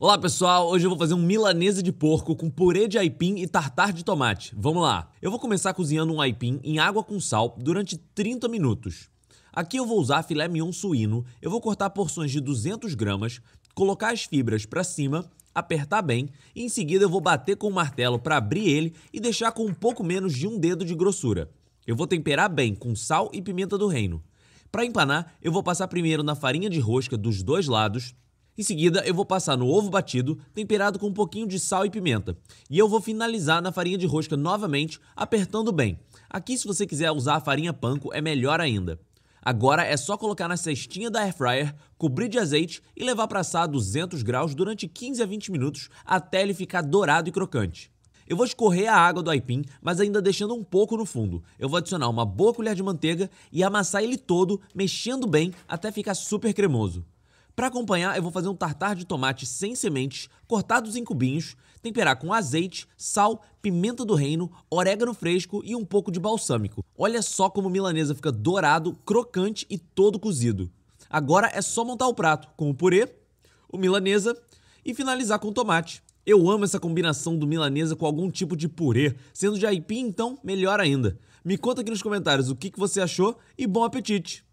Olá pessoal, hoje eu vou fazer um milanese de porco com purê de aipim e tartar de tomate. Vamos lá! Eu vou começar cozinhando um aipim em água com sal durante 30 minutos. Aqui eu vou usar filé mignon suíno, eu vou cortar porções de 200 gramas, colocar as fibras para cima, apertar bem e em seguida eu vou bater com o martelo para abrir ele e deixar com um pouco menos de um dedo de grossura. Eu vou temperar bem com sal e pimenta do reino. Para empanar, eu vou passar primeiro na farinha de rosca dos dois lados em seguida, eu vou passar no ovo batido, temperado com um pouquinho de sal e pimenta. E eu vou finalizar na farinha de rosca novamente, apertando bem. Aqui, se você quiser usar a farinha panko, é melhor ainda. Agora é só colocar na cestinha da air fryer, cobrir de azeite e levar para assar a 200 graus durante 15 a 20 minutos até ele ficar dourado e crocante. Eu vou escorrer a água do aipim, mas ainda deixando um pouco no fundo. Eu vou adicionar uma boa colher de manteiga e amassar ele todo, mexendo bem até ficar super cremoso. Para acompanhar, eu vou fazer um tartar de tomate sem sementes, cortados em cubinhos, temperar com azeite, sal, pimenta do reino, orégano fresco e um pouco de balsâmico. Olha só como o milanesa fica dourado, crocante e todo cozido. Agora é só montar o prato com o purê, o milanesa e finalizar com o tomate. Eu amo essa combinação do milanesa com algum tipo de purê, sendo de aipim então melhor ainda. Me conta aqui nos comentários o que você achou e bom apetite!